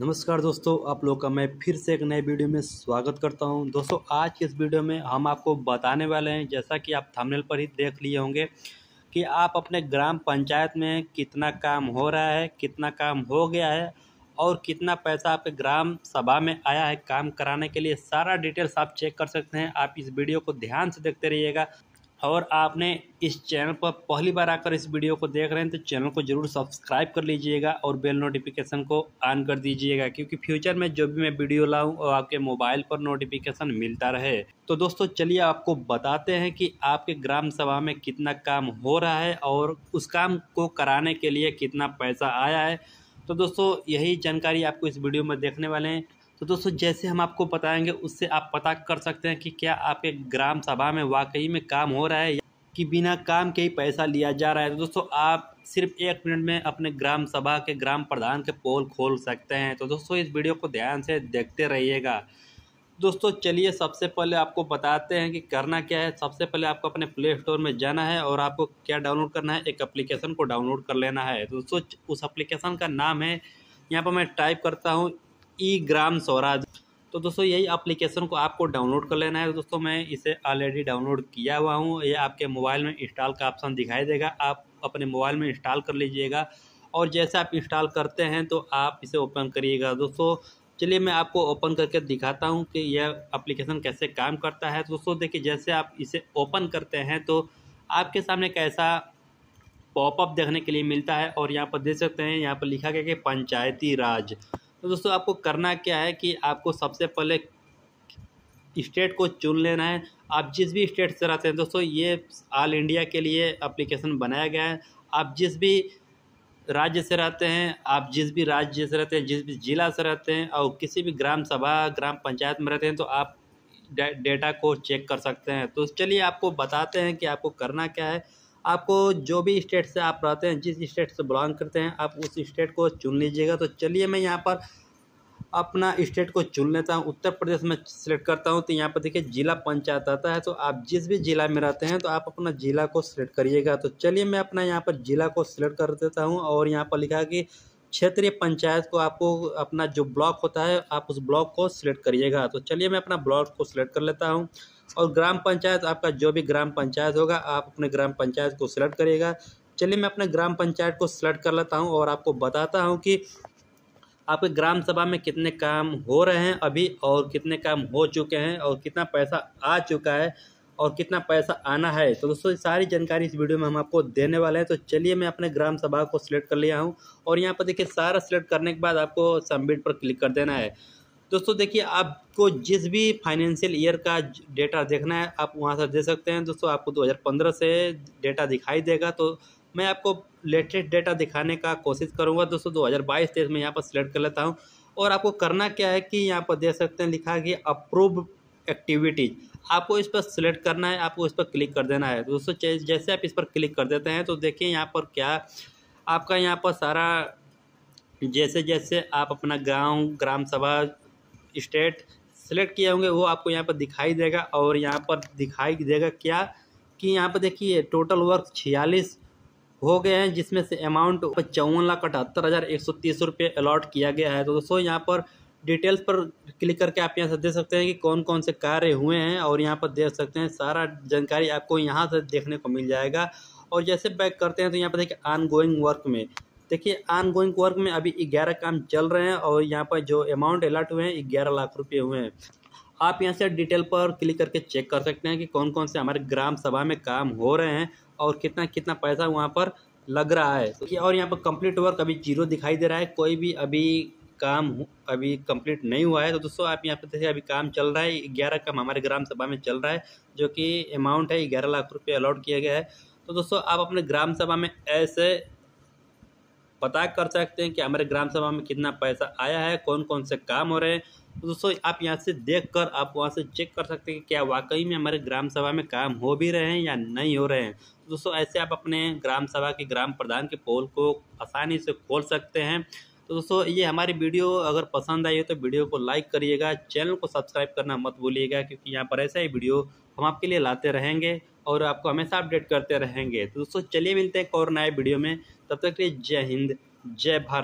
नमस्कार दोस्तों आप लोग का मैं फिर से एक नए वीडियो में स्वागत करता हूं दोस्तों आज के इस वीडियो में हम आपको बताने वाले हैं जैसा कि आप थंबनेल पर ही देख लिए होंगे कि आप अपने ग्राम पंचायत में कितना काम हो रहा है कितना काम हो गया है और कितना पैसा आपके ग्राम सभा में आया है काम कराने के लिए सारा डिटेल्स आप चेक कर सकते हैं आप इस वीडियो को ध्यान से देखते रहिएगा और आपने इस चैनल पर पहली बार आकर इस वीडियो को देख रहे हैं तो चैनल को जरूर सब्सक्राइब कर लीजिएगा और बेल नोटिफिकेशन को ऑन कर दीजिएगा क्योंकि फ्यूचर में जो भी मैं वीडियो लाऊं और आपके मोबाइल पर नोटिफिकेशन मिलता रहे तो दोस्तों चलिए आपको बताते हैं कि आपके ग्राम सभा में कितना काम हो रहा है और उस काम को कराने के लिए कितना पैसा आया है तो दोस्तों यही जानकारी आपको इस वीडियो में देखने वाले हैं तो दोस्तों जैसे हम आपको बताएंगे उससे आप पता कर सकते हैं कि क्या आपके ग्राम सभा में वाकई में काम हो रहा है कि बिना काम के ही पैसा लिया जा रहा है तो दोस्तों आप सिर्फ एक मिनट में अपने ग्राम सभा के ग्राम प्रधान के पोल खोल सकते हैं तो दोस्तों इस वीडियो को ध्यान से देखते रहिएगा दोस्तों चलिए सबसे पहले आपको बताते हैं कि करना क्या है सबसे पहले आपको अपने प्ले स्टोर में जाना है और आपको क्या डाउनलोड करना है एक एप्लीकेशन को डाउनलोड कर लेना है तो दोस्तों उस एप्लीकेशन का नाम है यहाँ पर मैं टाइप करता हूँ ई ग्राम स्वराज तो दोस्तों यही एप्लीकेशन को आपको डाउनलोड कर लेना है दोस्तों मैं इसे ऑलरेडी डाउनलोड किया हुआ हूँ ये आपके मोबाइल में इंस्टॉल का ऑप्शन दिखाई देगा आप अपने मोबाइल में इंस्टॉल कर लीजिएगा और जैसे आप इंस्टॉल करते हैं तो आप इसे ओपन करिएगा दोस्तों चलिए मैं आपको ओपन करके दिखाता हूँ कि यह अप्लीकेशन कैसे काम करता है तो दोस्तों देखिए जैसे आप इसे ओपन करते हैं तो आपके सामने कैसा पॉपअप देखने के लिए मिलता है और यहाँ पर देख सकते हैं यहाँ पर लिखा गया कि पंचायती राज तो दोस्तों आपको करना क्या है कि आपको सबसे पहले स्टेट को चुन लेना है आप जिस भी स्टेट से रहते हैं दोस्तों ये ऑल इंडिया के लिए अप्लीकेशन बनाया गया है आप जिस भी राज्य से रहते हैं आप जिस भी राज्य से रहते हैं जिस भी जिला से रहते हैं और किसी भी ग्राम सभा ग्राम पंचायत में रहते हैं तो आप डेटा को चेक कर सकते हैं तो चलिए आपको बताते हैं कि आपको करना क्या है आपको जो भी स्टेट से आप रहते हैं जिस स्टेट से बिलोंग करते हैं आप उस स्टेट को चुन लीजिएगा तो चलिए मैं यहाँ पर अपना स्टेट को चुन लेता हूँ उत्तर प्रदेश में सिलेक्ट करता हूँ तो यहाँ पर देखिए जिला पंचायत आता है तो आप जिस भी ज़िला में रहते हैं तो आप अपना ज़िला को सिलेक्ट करिएगा तो चलिए मैं अपना यहाँ पर ज़िला को सिलेक्ट कर देता हूँ और यहाँ पर लिखा कि क्षेत्रीय पंचायत को आपको अपना जो ब्लॉक होता है आप उस ब्लॉक को सिलेक्ट करिएगा तो चलिए मैं अपना ब्लॉक को सिलेक्ट कर लेता हूँ और ग्राम पंचायत आपका जो भी ग्राम पंचायत होगा आप अपने ग्राम पंचायत को सिलेक्ट करिएगा चलिए मैं अपने ग्राम पंचायत को सिलेक्ट कर लेता हूँ और आपको बताता हूँ कि आपके ग्राम सभा में कितने काम हो रहे हैं अभी और कितने काम हो चुके हैं और कितना पैसा आ चुका है और कितना पैसा आना है तो दोस्तों सारी जानकारी इस वीडियो में हम आपको देने वाले हैं तो चलिए मैं अपने ग्राम सभा को सिलेक्ट कर लिया हूँ और यहाँ पर देखिए सारा सिलेक्ट करने के बाद आपको सबमिट पर क्लिक कर देना है दोस्तों देखिए आपको जिस भी फाइनेंशियल ईयर का डेटा देखना है आप वहाँ से दे सकते हैं दोस्तों आपको 2015 से डेटा दिखाई देगा तो मैं आपको लेटेस्ट डेटा दिखाने का कोशिश करूँगा दोस्तों 2022 हज़ार बाईस में यहाँ पर सिलेक्ट कर लेता हूँ और आपको करना क्या है कि यहाँ पर दे सकते हैं लिखा है कि अप्रूव एक्टिविटीज आपको इस पर सिलेक्ट करना है आपको इस पर क्लिक कर देना है दोस्तों जैसे आप इस पर क्लिक कर देते हैं तो देखिए यहाँ पर क्या आपका यहाँ पर सारा जैसे जैसे आप अपना गांव ग्राम सभा स्टेट सेलेक्ट किए होंगे वो आपको यहाँ पर दिखाई देगा और यहाँ पर दिखाई देगा क्या कि यहाँ पर देखिए टोटल वर्क छियालीस हो गए हैं जिसमें से अमाउंट चौवन लाख अठहत्तर हज़ार एक सौ तीस रुपये अलॉट किया गया है तो दोस्तों यहाँ पर डिटेल्स पर क्लिक करके आप यहाँ से देख सकते हैं कि कौन कौन से कार्य हुए हैं और यहाँ पर देख सकते हैं सारा जानकारी आपको यहाँ से देखने को मिल जाएगा और जैसे बैक करते हैं तो यहाँ पर देखिए आन गोइंग वर्क में देखिए आन गोइंग वर्क में अभी ग्यारह काम चल रहे हैं और यहाँ पर जो अमाउंट अलर्ट हुए हैं ग्यारह लाख रुपये हुए हैं आप यहाँ से डिटेल पर क्लिक करके चेक कर सकते हैं कि कौन कौन से हमारे ग्राम सभा में काम हो रहे हैं और कितना कितना पैसा वहाँ पर लग रहा है और यहाँ पर कंप्लीट वर्क अभी जीरो दिखाई दे रहा है कोई भी अभी काम अभी कंप्लीट नहीं हुआ है तो दोस्तों आप यहाँ पे देखिए अभी काम चल रहा है ग्यारह काम हमारे ग्राम सभा में चल रहा है जो कि अमाउंट है ग्यारह लाख रुपये अलाउट किया गया है तो दोस्तों आप अपने ग्राम सभा में ऐसे पता कर सकते हैं कि हमारे ग्राम सभा में कितना पैसा आया है कौन कौन से काम हो रहे हैं तो दोस्तों आप यहाँ से देख कर आप वहाँ से चेक कर सकते हैं कि क्या वाकई में हमारे ग्राम सभा में काम हो भी रहे हैं या नहीं हो रहे हैं तो दोस्तों ऐसे आप अपने ग्राम सभा के ग्राम प्रधान के पोल को आसानी से खोल सकते हैं तो दोस्तों ये हमारी वीडियो अगर पसंद आई हो तो वीडियो को लाइक करिएगा चैनल को सब्सक्राइब करना मत भूलिएगा क्योंकि यहाँ पर ऐसा ही वीडियो हम आपके लिए लाते रहेंगे और आपको हमेशा अपडेट करते रहेंगे तो दोस्तों चलिए मिलते हैं एक और नए वीडियो में तब तक के लिए जय हिंद जय भारत